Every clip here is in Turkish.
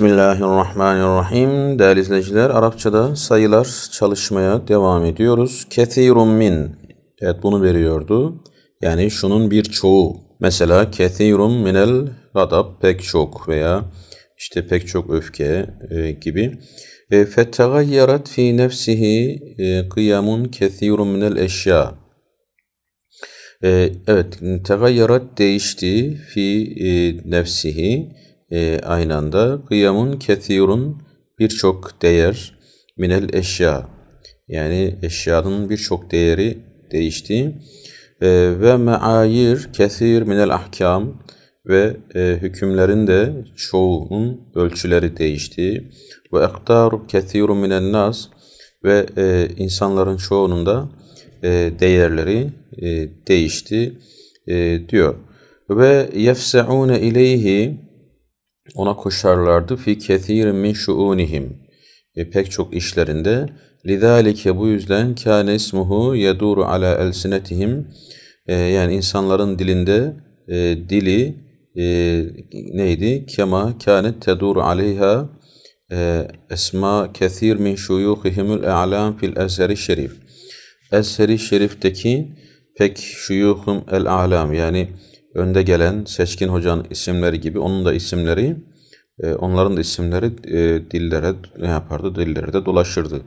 Bismillahirrahmanirrahim. Değerli izleyiciler, Arapçada sayılar çalışmaya devam ediyoruz. Kethirun min. Evet bunu veriyordu. Yani şunun bir çoğu. Mesela kethirun minel gadab pek çok veya işte pek çok öfke e, gibi. Fetegayyarat fi nefsihi e, kıyamun kethirun minel eşya. E, evet, tegayyarat değişti fi e, nefsihi e, aynı anda kıyamun kethirun birçok değer minel eşya yani eşyanın birçok değeri değişti e, ve meayir kesir minel ahkam ve e, hükümlerin de çoğunun ölçüleri değişti ve ektar kethirun minel nas ve e, insanların çoğunun da e, değerleri e, değişti e, diyor ve yefse'une ileyhi ona koşarlardı fi kethir min şuunihim ve pek çok işlerinde lidalike bu yüzden kâne ismuhu yaduru ala elsinetihim e, yani insanların dilinde e, dili e, neydi kema kânet teduru aleyha e, esma kethir min şuyuhihimul e'lam fil ezheri şerif ezheri şerifteki pek şuyuhum el alam yani önde gelen seçkin hocanın isimleri gibi onun da isimleri e, onların da isimleri e, dillere ne yapardı? Dillere de dolaşırdı.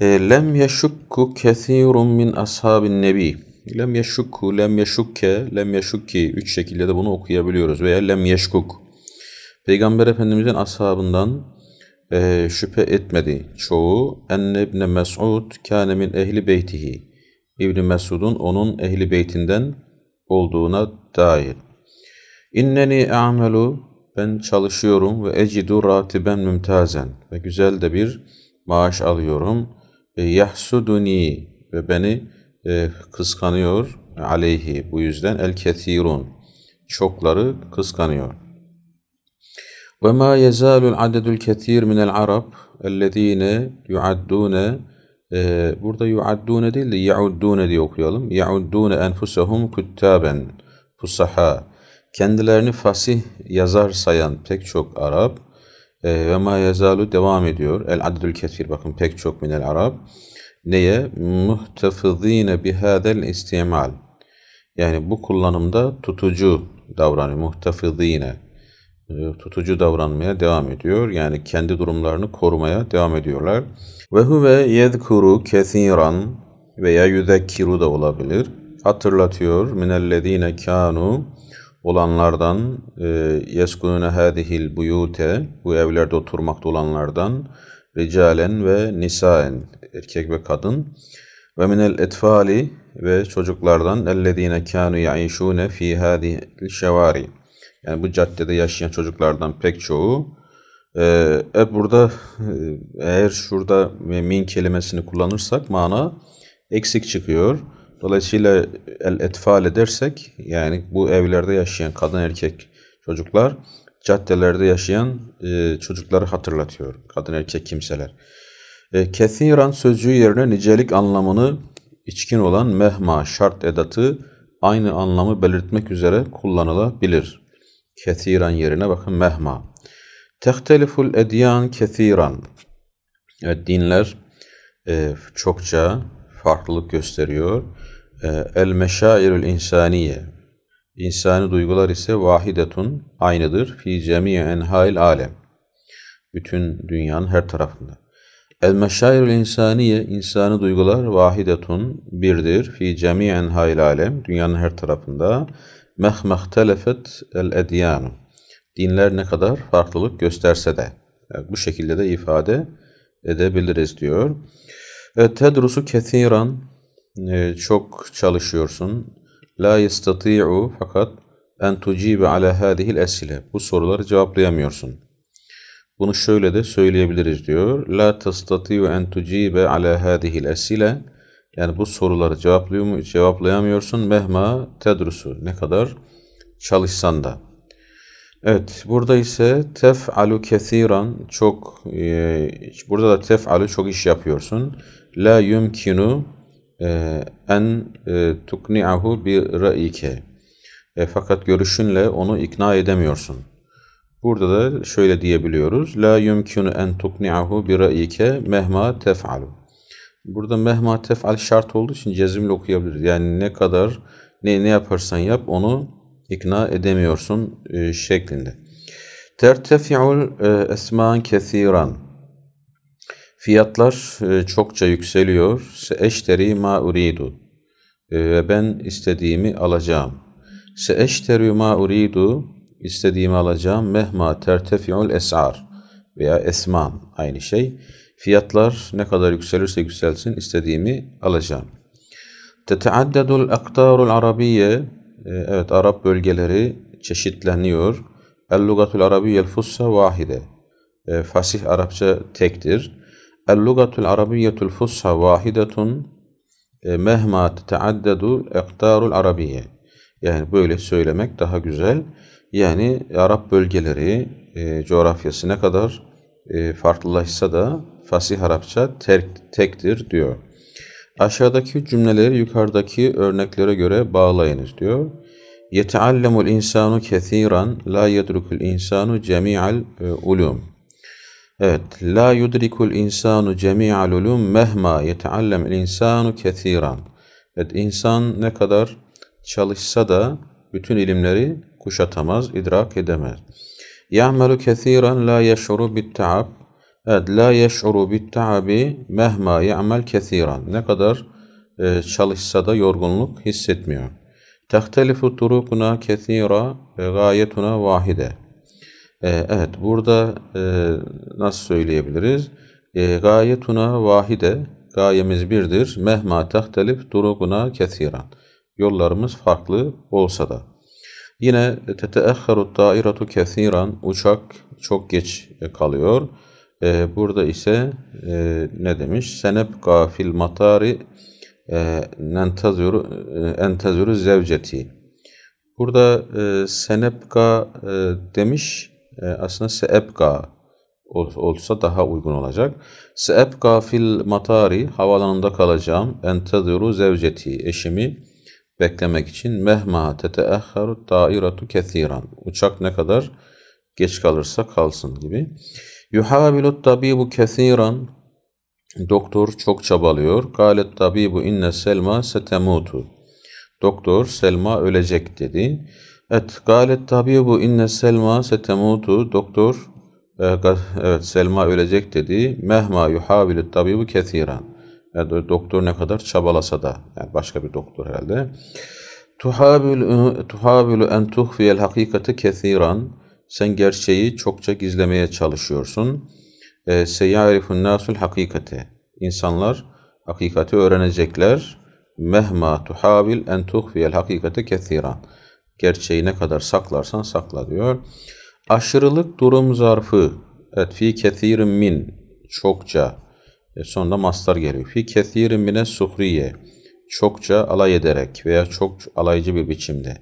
E, lem yeşukku kethirun min ashabin nebi. Lem yeşukku, lem yeşukke, lem yeşukki. Üç şekilde de bunu okuyabiliyoruz. Veya lem yeşkuk. Peygamber Efendimizin ashabından e, şüphe etmedi çoğu. Enne ibne Mes'ud kâne min ehli beytihi. İbni Mesud'un onun ehli beytinden olduğuna dair. İnneni amelu ben çalışıyorum ve ecidu ratiben mümtazen ve güzel de bir maaş alıyorum. Ve yahsuduni ve beni e, kıskanıyor aleyhi bu yüzden el kethirun çokları kıskanıyor. Ve ma yezalul adedul kethir minel arab ellezine yuaddune ee, burada yuaddune değil de yauddune diye okuyalım. Yauddune enfusehum küttaben fusaha. Kendilerini fasih yazar sayan pek çok Arap e, ve ma yazalu devam ediyor. El adedül kesir bakın pek çok minel Arap. Neye? Muhtefızîne bihâzel istimal. Yani bu kullanımda tutucu davranıyor. Muhtefızîne e, tutucu davranmaya devam ediyor. Yani kendi durumlarını korumaya devam ediyorlar. Ve huve yedkuru kesiran veya yüzekkiru da olabilir. Hatırlatıyor. Minellezine kanu olanlardan e, yeskunune hadihil buyute bu evlerde oturmakta olanlardan ricalen ve nisaen erkek ve kadın ve minel etfali ve çocuklardan ellezine kanu yaişune fi hadihil şevari yani bu caddede yaşayan çocuklardan pek çoğu. Ee, e burada e, eğer şurada min kelimesini kullanırsak mana eksik çıkıyor. Dolayısıyla el etfal edersek yani bu evlerde yaşayan kadın erkek çocuklar caddelerde yaşayan e, çocukları hatırlatıyor. Kadın erkek kimseler. E, kethiran sözcüğü yerine nicelik anlamını içkin olan mehma şart edatı aynı anlamı belirtmek üzere kullanılabilir. Kethiran yerine bakın mehma. Tehteliful edyan kethiran. Evet, dinler e, çokça farklılık gösteriyor. E, el meşairul insaniye. İnsani duygular ise vahidetun aynıdır. Fi cemiye enhail alem. Bütün dünyanın her tarafında. El meşairul insaniye, insani duygular vahidetun birdir. Fi cemiyen hayl alem, dünyanın her tarafında. مَخْمَ el الْاَدْيَانُ Dinler ne kadar farklılık gösterse de. Yani bu şekilde de ifade edebiliriz diyor. E, tedrusu kethiran e, çok çalışıyorsun. La yestati'u fakat en tucibe ala hadihil esile. Bu soruları cevaplayamıyorsun. Bunu şöyle de söyleyebiliriz diyor. La testati'u en tucibe ala hadihil esile. Yani bu soruları cevaplıyor mu, cevaplayamıyorsun. Mehma tedrusu ne kadar çalışsan da. Evet, burada ise tef'alu kethiran çok e, burada da tef'alu çok iş yapıyorsun. La yumkinu e, en e, tukni'ahu bi ra'ike. E, fakat görüşünle onu ikna edemiyorsun. Burada da şöyle diyebiliyoruz. La yumkinu en tukni'ahu bi ra'ike mehma tef'alu. Burada mehma tefal şart olduğu için cezimle okuyabiliriz. Yani ne kadar ne ne yaparsan yap onu ikna edemiyorsun e, şeklinde. Tertefi'ul e, esman kesiran. Fiyatlar e, çokça yükseliyor. Se eşteri ma uridu. E, ve ben istediğimi alacağım. Se eşteri ma uridu. İstediğimi alacağım. Mehma tertefi'ul esar. Veya esman. Aynı şey. Fiyatlar ne kadar yükselirse yükselsin istediğimi alacağım. Teteaddedul aktarul arabiye e, Evet Arap bölgeleri çeşitleniyor. El lugatul arabiyel fussa vahide. E, fasih Arapça tektir. El lugatul arabiyyetul fussa vahidetun e, mehma teteaddedu ektarul arabiye. Yani böyle söylemek daha güzel. Yani Arap bölgeleri coğrafyası ne kadar e, farklılaşsa da fasih Arapça terk, tektir diyor. Aşağıdaki cümleleri yukarıdaki örneklere göre bağlayınız diyor. يَتَعَلَّمُ insanu كَثِيرًا la يَدْرُكُ insanu جَمِيعَ الْعُلُومِ e, Evet, la yudrikul insanu cemi'al ulum mehma yeteallem insanu kethiran. Evet, insan ne kadar çalışsa da bütün ilimleri kuşatamaz, idrak edemez. Ya'melu kethiran la yeşuru bit ta'ab Evet, la yeş'uru bit ta'abi mehma ya'mel kethiran. Ne kadar e, çalışsa da yorgunluk hissetmiyor. Tehtelifu turukuna kethira ve gayetuna vahide. E, evet, burada e, nasıl söyleyebiliriz? E, gayetuna vahide, gayemiz birdir. Mehma tehtelif turukuna kethiran. Yollarımız farklı olsa da. Yine teteehheru dairatu kethiran, uçak çok geç e, kalıyor. E, burada ise e, ne demiş? Senebka fil matari e, nentazuru e, entazuru zevceti. Burada e, senebka e, demiş. E, aslında seebka olsa daha uygun olacak. Seebka fil matari havalanında kalacağım. Entazuru zevceti eşimi beklemek için mehma teteahharu dairatu kethiran. Uçak ne kadar geç kalırsa kalsın gibi. Yuhavilut tabibu kesiran. Doktor çok çabalıyor. Galet tabibu inne selma setemutu. Doktor Selma ölecek dedi. Et galet tabibu inne selma setemutu. Doktor e, evet Selma ölecek dedi. Mehma yuhavilut tabibu kesiran. Yani doktor ne kadar çabalasa da yani başka bir doktor herhalde. Tuhabilu en el hakikati kesiran. Sen gerçeği çokça gizlemeye çalışıyorsun. Ee, Seyyarifun nasul hakikati. İnsanlar hakikati öğrenecekler. Mehma tuhabil en tuhfiyel hakikati kethiran. Gerçeği ne kadar saklarsan sakla diyor. Aşırılık durum zarfı. Et fi kethirin min. Çokça. E sonra mastar geliyor. Fi kethirin mine suhriye. Çokça alay ederek veya çok alaycı bir biçimde.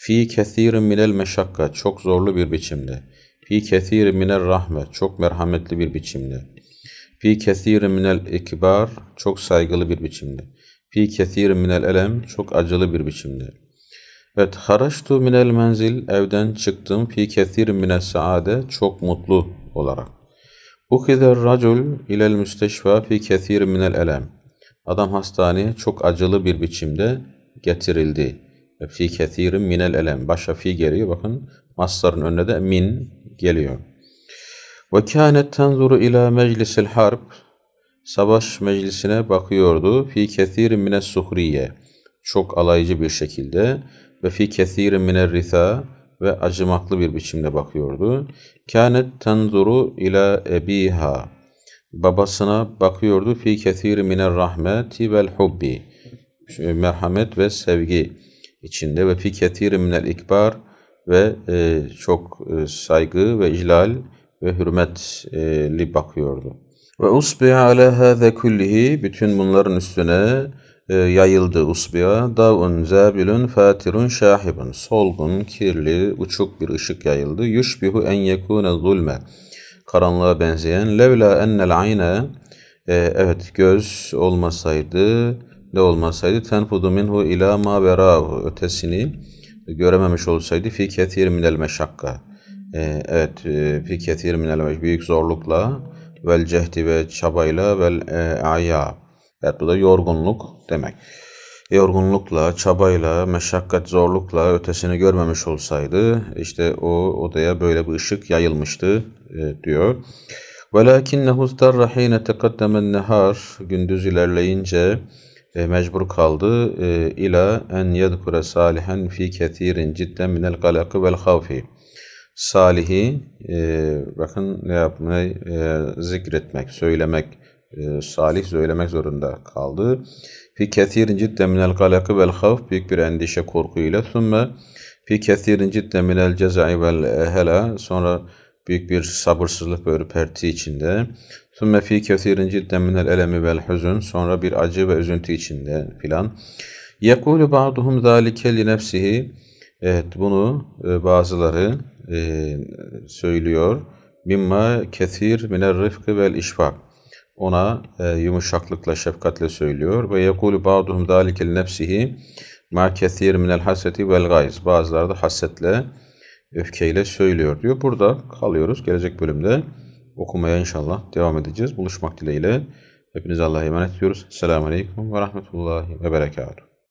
Fi kethirin minel meşakka çok zorlu bir biçimde. Fi kethirin minel rahme çok merhametli bir biçimde. Fi kethirin minel ikbar çok saygılı bir biçimde. Fi kethirin minel elem çok acılı bir biçimde. Evet, haraştu minel menzil evden çıktım fi kethirin minel saade çok mutlu olarak. Ukider racul ilel müsteşfa fi kethirin minel elem. Adam hastaneye çok acılı bir biçimde getirildi fi kethirin minel elem. Başa fi geliyor. Bakın masların önüne de min geliyor. Ve kânet tenzuru ila meclisil harp. Savaş meclisine bakıyordu. Fi kethirin mine suhriye. Çok alaycı bir şekilde. Ve fi kethirin mine ritha ve acımaklı bir biçimde bakıyordu. Kânet tenzuru ila ebiha. Babasına bakıyordu. Fi kethirin mine rahmeti vel hubbi. Merhamet ve sevgi içinde ve fi ketirin minel ikbar ve e, çok e, saygı ve iclal ve hürmetli e, bakıyordu. Ve usbiya ala hâze kullihi bütün bunların üstüne e, yayıldı usbiya davun zabilun fatirun şahibun solgun kirli uçuk bir ışık yayıldı Yüşbihu en yekune zulme karanlığa benzeyen levla ennel ayna, e, evet göz olmasaydı de olmasaydı tenfudu minhu ila ma verahu ötesini görememiş olsaydı fi ketir minel meşakka. Ee, e, evet fi ketir minel meşakka büyük zorlukla vel cehdi ve çabayla vel e, aya. Evet bu da yorgunluk demek. Yorgunlukla, çabayla, meşakkat, zorlukla ötesini görmemiş olsaydı işte o odaya böyle bir ışık yayılmıştı e, diyor. وَلَاكِنَّهُ اُسْتَرَّ حِينَ تَقَدَّمَ nehar Gündüz ilerleyince e, mecbur kaldı. E, ila en yedkure salihen fi ketirin cidden minel galakı vel havfi. Salihi, e, bakın ne yapmayı e, zikretmek, söylemek, e, salih söylemek zorunda kaldı. Fi ketirin cidden minel galakı vel havf, büyük bir endişe korkuyla. Sümme fi ketirin cidden minel cezai vel hela, sonra büyük bir sabırsızlık ve ürperti içinde. ثُمَّ ف۪ي كَثِيرٍ جِدَّ مِنَ الْاَلَمِ وَالْحُزُنِ Sonra bir acı ve üzüntü içinde filan. يَقُولُ بَعْضُهُمْ ذَٰلِكَ لِنَفْسِهِ Evet bunu e, bazıları e, söylüyor. Mimma kethir miner rıfkı vel işfak. Ona e, yumuşaklıkla, şefkatle söylüyor. Ve yekulu ba'duhum zâlike nefsihi ma kethir minel haseti vel gayz. Bazıları da hasetle öfkeyle söylüyor diyor. Burada kalıyoruz. Gelecek bölümde okumaya inşallah devam edeceğiz. Buluşmak dileğiyle. Hepinize Allah'a emanet ediyoruz. Selamun Aleyküm ve Rahmetullahi ve Berekatuhu.